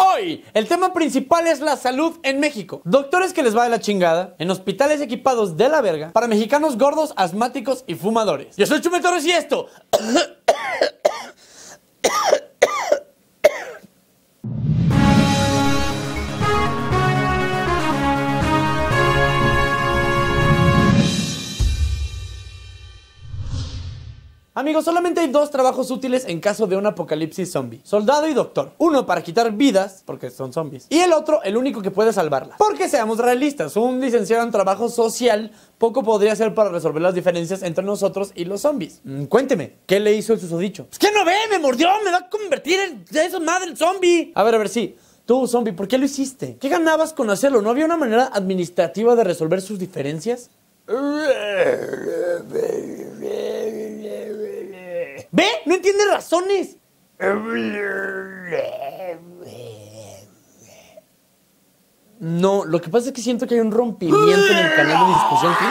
hoy. El tema principal es la salud en México. Doctores que les va de la chingada, en hospitales equipados de la verga, para mexicanos gordos, asmáticos y fumadores. Yo soy Chume Torres y esto... Amigos, solamente hay dos trabajos útiles en caso de un apocalipsis zombie. Soldado y doctor. Uno para quitar vidas, porque son zombies. Y el otro, el único que puede salvarla Porque seamos realistas, un licenciado en trabajo social poco podría hacer para resolver las diferencias entre nosotros y los zombies. Mm, cuénteme, ¿qué le hizo el susodicho? Es que no ve, me mordió, me va a convertir en esa madre en zombie. A ver, a ver, sí. Tú, zombie, ¿por qué lo hiciste? ¿Qué ganabas con hacerlo? ¿No había una manera administrativa de resolver sus diferencias? ¿Ve? No entiende razones. No, lo que pasa es que siento que hay un rompimiento en el canal de discusión. Que...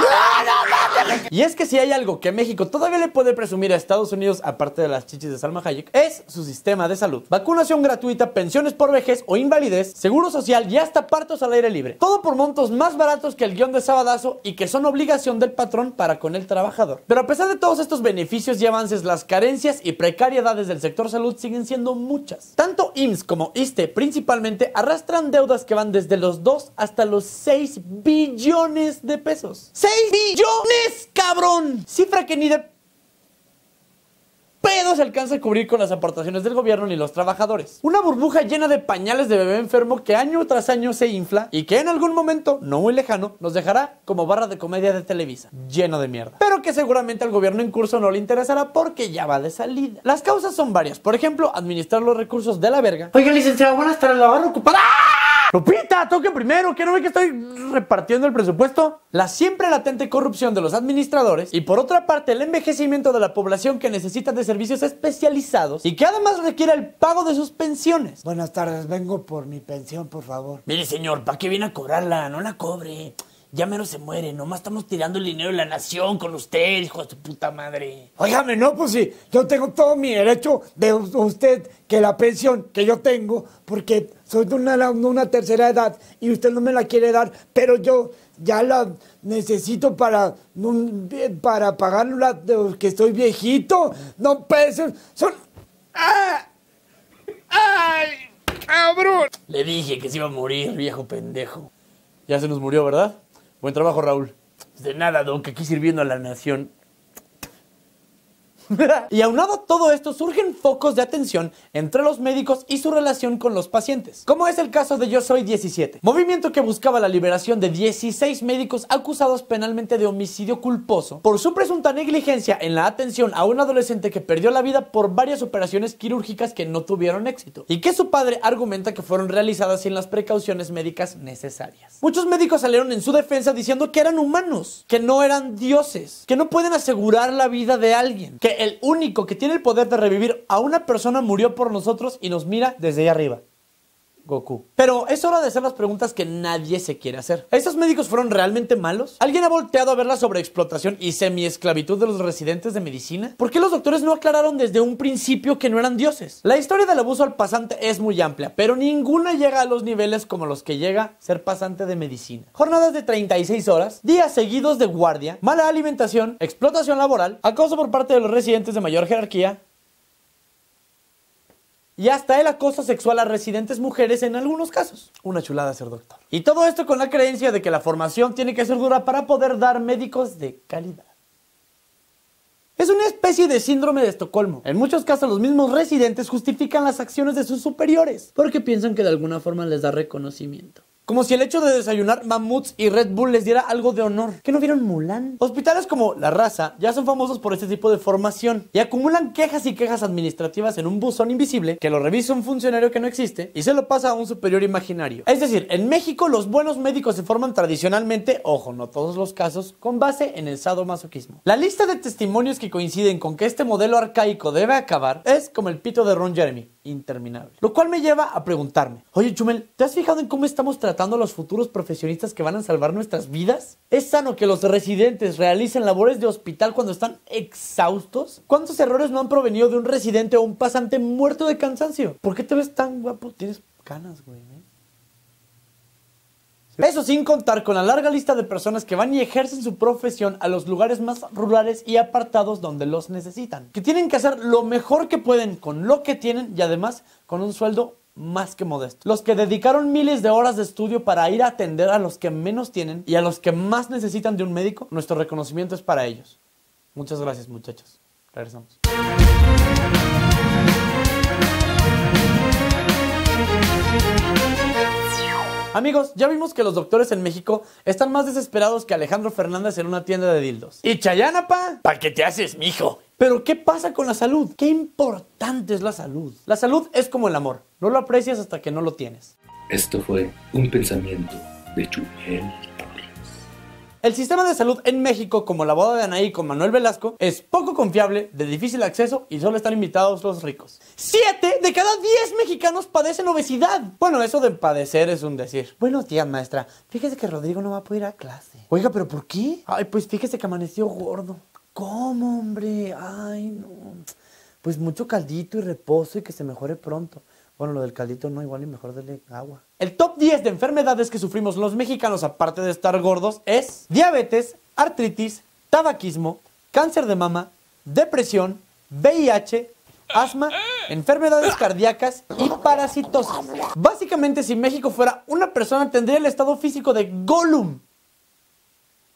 Y es que si hay algo que México todavía le puede presumir a Estados Unidos, aparte de las chichis de Salma Hayek, es su sistema de salud. Vacunación gratuita, pensiones por vejez o invalidez, seguro social y hasta partos al aire libre. Todo por montos más baratos que el guión de Sabadazo y que son obligación del patrón para con el trabajador. Pero a pesar de todos estos beneficios y avances, las carencias y precariedades del sector salud siguen siendo muchas. Tanto IMSS como ISTE principalmente arrastran deudas que van desde los 2 hasta los 6 billones de pesos. ¡6 billones! cabrón. Cifra que ni de pedo se alcanza a cubrir con las aportaciones del gobierno ni los trabajadores. Una burbuja llena de pañales de bebé enfermo que año tras año se infla y que en algún momento, no muy lejano, nos dejará como barra de comedia de Televisa, lleno de mierda. Pero que seguramente al gobierno en curso no le interesará porque ya va de salida. Las causas son varias, por ejemplo, administrar los recursos de la verga. Oiga, licenciado, buenas tardes, la barra ocupada. ¡Ah! Lupita, toque primero, que no ve que estoy repartiendo el presupuesto. La siempre latente corrupción de los administradores y por otra parte el envejecimiento de la población que necesita de servicios especializados y que además requiere el pago de sus pensiones. Buenas tardes, vengo por mi pensión, por favor. Mire, señor, ¿para qué viene a cobrarla? No la cobre. Ya menos se muere, nomás estamos tirando el dinero de la nación con usted, hijo de su puta madre. Óigame, no, pues sí, yo tengo todo mi derecho de usted que la pensión que yo tengo, porque soy de una, tercera edad y usted no me la quiere dar, pero yo ya la necesito para, para pagar la, que estoy viejito. No pues Son. Ah, ¡Ay! ¡Cabrón! Le dije que se iba a morir, viejo pendejo. Ya se nos murió, ¿verdad? Buen trabajo, Raúl. De nada, don, que aquí sirviendo a la nación. y aunado a todo esto, surgen focos de atención entre los médicos y su relación con los pacientes, como es el caso de Yo Soy 17, movimiento que buscaba la liberación de 16 médicos acusados penalmente de homicidio culposo por su presunta negligencia en la atención a un adolescente que perdió la vida por varias operaciones quirúrgicas que no tuvieron éxito y que su padre argumenta que fueron realizadas sin las precauciones médicas necesarias. Muchos médicos salieron en su defensa diciendo que eran humanos, que no eran dioses, que no pueden asegurar la vida de alguien, que el único que tiene el poder de revivir a una persona murió por nosotros y nos mira desde allá arriba. Goku. Pero es hora de hacer las preguntas que nadie se quiere hacer. ¿Estos médicos fueron realmente malos? ¿Alguien ha volteado a ver la sobreexplotación y esclavitud de los residentes de medicina? ¿Por qué los doctores no aclararon desde un principio que no eran dioses? La historia del abuso al pasante es muy amplia, pero ninguna llega a los niveles como los que llega ser pasante de medicina. Jornadas de 36 horas, días seguidos de guardia, mala alimentación, explotación laboral, acoso por parte de los residentes de mayor jerarquía, y hasta el acoso sexual a residentes mujeres en algunos casos. Una chulada ser doctor. Y todo esto con la creencia de que la formación tiene que ser dura para poder dar médicos de calidad. Es una especie de síndrome de Estocolmo. En muchos casos los mismos residentes justifican las acciones de sus superiores porque piensan que de alguna forma les da reconocimiento. Como si el hecho de desayunar mamuts y Red Bull les diera algo de honor. ¿Qué no vieron Mulan? Hospitales como La Raza ya son famosos por este tipo de formación y acumulan quejas y quejas administrativas en un buzón invisible que lo revisa un funcionario que no existe y se lo pasa a un superior imaginario. Es decir, en México los buenos médicos se forman tradicionalmente, ojo, no todos los casos, con base en el sadomasoquismo. La lista de testimonios que coinciden con que este modelo arcaico debe acabar es como el pito de Ron Jeremy interminable. Lo cual me lleva a preguntarme, oye Chumel, ¿te has fijado en cómo estamos tratando a los futuros profesionistas que van a salvar nuestras vidas? ¿Es sano que los residentes realicen labores de hospital cuando están exhaustos? ¿Cuántos errores no han provenido de un residente o un pasante muerto de cansancio? ¿Por qué te ves tan guapo? Tienes canas, güey. ¿eh? Eso sin contar con la larga lista de personas que van y ejercen su profesión a los lugares más rurales y apartados donde los necesitan. Que tienen que hacer lo mejor que pueden con lo que tienen y además con un sueldo más que modesto. Los que dedicaron miles de horas de estudio para ir a atender a los que menos tienen y a los que más necesitan de un médico, nuestro reconocimiento es para ellos. Muchas gracias muchachos. Regresamos. Amigos, ya vimos que los doctores en México están más desesperados que Alejandro Fernández en una tienda de dildos. ¿Y Chayana, pa? ¿Pa qué te haces, mijo? Pero ¿qué pasa con la salud? ¿Qué importante es la salud? La salud es como el amor, no lo aprecias hasta que no lo tienes. Esto fue un pensamiento de Chumel. El sistema de salud en México, como la boda de Anaí con Manuel Velasco, es poco confiable, de difícil acceso y solo están invitados los ricos. Siete de cada 10 mexicanos padecen obesidad. Bueno, eso de padecer es un decir. Buenos días, maestra. Fíjese que Rodrigo no va a poder ir a clase. Oiga, ¿pero por qué? Ay, pues fíjese que amaneció gordo. ¿Cómo, hombre? Ay, no. Pues mucho caldito y reposo y que se mejore pronto. Bueno, lo del caldito no, igual y mejor dele agua. El top 10 de enfermedades que sufrimos los mexicanos, aparte de estar gordos, es diabetes, artritis, tabaquismo, cáncer de mama, depresión, VIH, asma, enfermedades cardíacas y parasitosis. Básicamente, si México fuera una persona, tendría el estado físico de Gollum.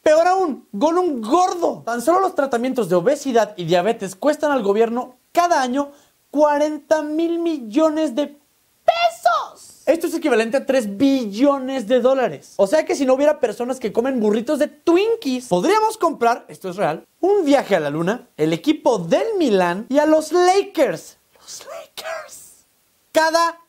Peor aún, Gollum gordo. Tan solo los tratamientos de obesidad y diabetes cuestan al gobierno cada año 40 mil millones de pesos. Esto es equivalente a 3 billones de dólares. O sea que si no hubiera personas que comen burritos de Twinkies, podríamos comprar, esto es real, un viaje a la luna, el equipo del Milán y a los Lakers. Los Lakers. Cada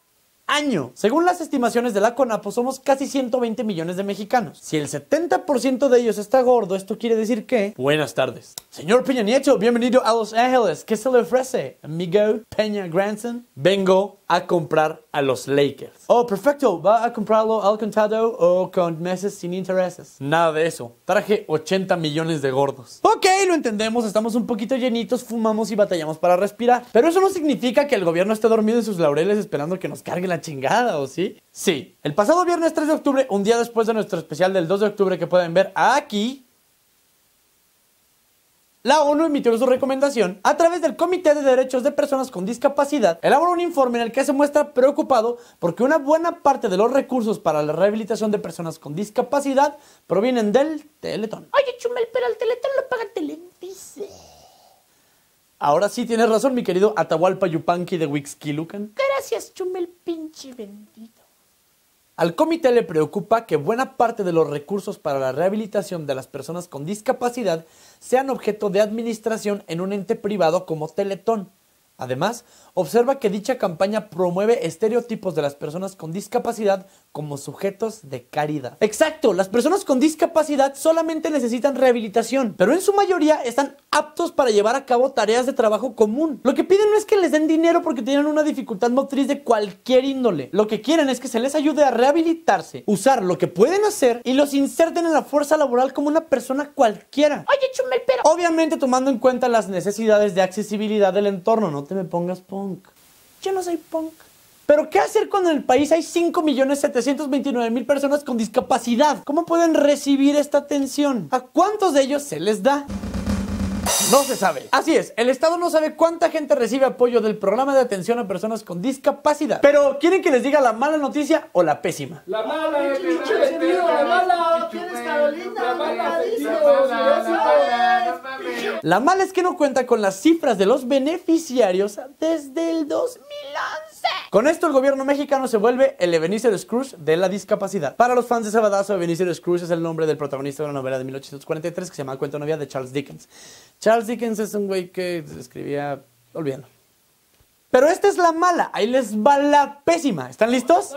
año. Según las estimaciones de la CONAPO, somos casi 120 millones de mexicanos. Si el 70% de ellos está gordo, esto quiere decir que... Buenas tardes. Señor Peña Nieto, bienvenido a Los Ángeles. ¿Qué se le ofrece, amigo Peña Granson? Vengo a comprar a los Lakers. Oh, perfecto. ¿Va a comprarlo al contado o con meses sin intereses? Nada de eso. Traje 80 millones de gordos. Ok, lo entendemos. Estamos un poquito llenitos, fumamos y batallamos para respirar. Pero eso no significa que el gobierno esté dormido en sus laureles esperando que nos cargue la chingada, ¿o sí? Sí. El pasado viernes 3 de octubre, un día después de nuestro especial del 2 de octubre que pueden ver aquí, la ONU emitió su recomendación a través del Comité de Derechos de Personas con Discapacidad, elabora un informe en el que se muestra preocupado porque una buena parte de los recursos para la rehabilitación de personas con discapacidad provienen del Teletón. Oye, Chumel, pero el Teletón lo paga Televisa. Ahora sí tienes razón, mi querido Atahualpa Yupanqui de Wixquilucan. Gracias, Chumel pinche bendito. Al comité le preocupa que buena parte de los recursos para la rehabilitación de las personas con discapacidad sean objeto de administración en un ente privado como Teletón. Además, observa que dicha campaña promueve estereotipos de las personas con discapacidad como sujetos de caridad. Exacto, las personas con discapacidad solamente necesitan rehabilitación, pero en su mayoría están aptos para llevar a cabo tareas de trabajo común. Lo que piden no es que les den dinero porque tienen una dificultad motriz de cualquier índole. Lo que quieren es que se les ayude a rehabilitarse, usar lo que pueden hacer y los inserten en la fuerza laboral como una persona cualquiera. Oye, chumel, pero... Obviamente tomando en cuenta las necesidades de accesibilidad del entorno, ¿no? te me pongas punk. Yo no soy punk. Pero ¿qué hacer cuando en el país hay 5.729.000 personas con discapacidad? ¿Cómo pueden recibir esta atención? ¿A cuántos de ellos se les da? No se sabe. Así es, el Estado no sabe cuánta gente recibe apoyo del programa de atención a personas con discapacidad. Pero, ¿quieren que les diga la mala noticia o la pésima? La mala, la la mala es que no cuenta con las cifras de los beneficiarios desde el 2011. Con esto el gobierno mexicano se vuelve el Ebenezer Scrooge de la discapacidad. Para los fans de Sabadazo, Ebenezer Scrooge es el nombre del protagonista de la novela de 1843 que se llama Cuento novia de Charles Dickens. Charles Dickens es un güey que escribía, Olvídalo. Pero esta es la mala. Ahí les va la pésima. ¿Están listos?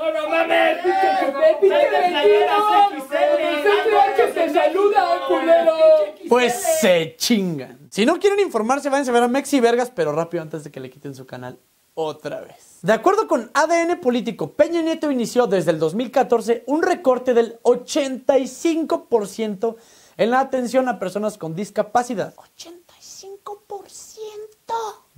Pues se chingan. Si no quieren informarse, váyanse a ver a Mexi Vergas, pero rápido antes de que le quiten su canal otra vez. De acuerdo con ADN Político, Peña Nieto inició desde el 2014 un recorte del 85% en la atención a personas con discapacidad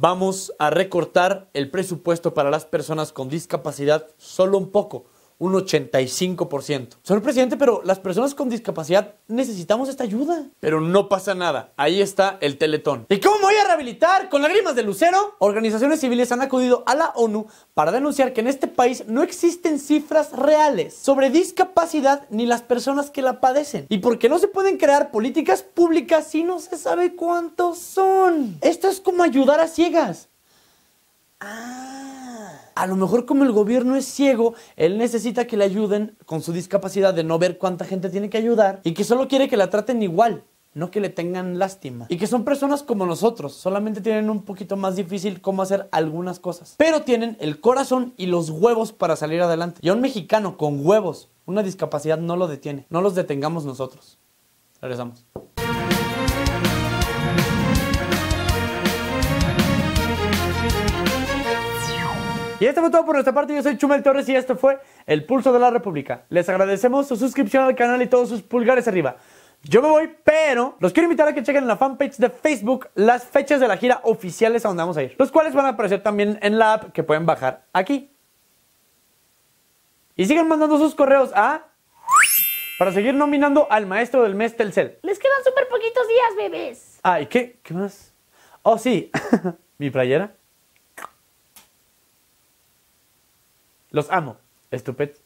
vamos a recortar el presupuesto para las personas con discapacidad solo un poco un 85%. Señor presidente, pero las personas con discapacidad necesitamos esta ayuda. Pero no pasa nada. Ahí está el teletón. ¿Y cómo voy a rehabilitar? Con lágrimas de lucero, organizaciones civiles han acudido a la ONU para denunciar que en este país no existen cifras reales sobre discapacidad ni las personas que la padecen. Y porque no se pueden crear políticas públicas si no se sabe cuántos son. Esto es como ayudar a ciegas. Ah a lo mejor como el gobierno es ciego, él necesita que le ayuden con su discapacidad de no ver cuánta gente tiene que ayudar y que solo quiere que la traten igual, no que le tengan lástima. Y que son personas como nosotros, solamente tienen un poquito más difícil cómo hacer algunas cosas. Pero tienen el corazón y los huevos para salir adelante. Y a un mexicano con huevos, una discapacidad no lo detiene. No los detengamos nosotros. Regresamos. Y esto fue todo por nuestra parte. Yo soy Chumel Torres y esto fue El Pulso de la República. Les agradecemos su suscripción al canal y todos sus pulgares arriba. Yo me voy, pero los quiero invitar a que chequen en la fanpage de Facebook las fechas de la gira oficiales a donde vamos a ir, los cuales van a aparecer también en la app que pueden bajar aquí. Y sigan mandando sus correos a para seguir nominando al maestro del mes Telcel. Les quedan súper poquitos días, bebés. Ay, ¿qué? ¿Qué más? Oh, sí. Mi playera. Los amo, estupendo.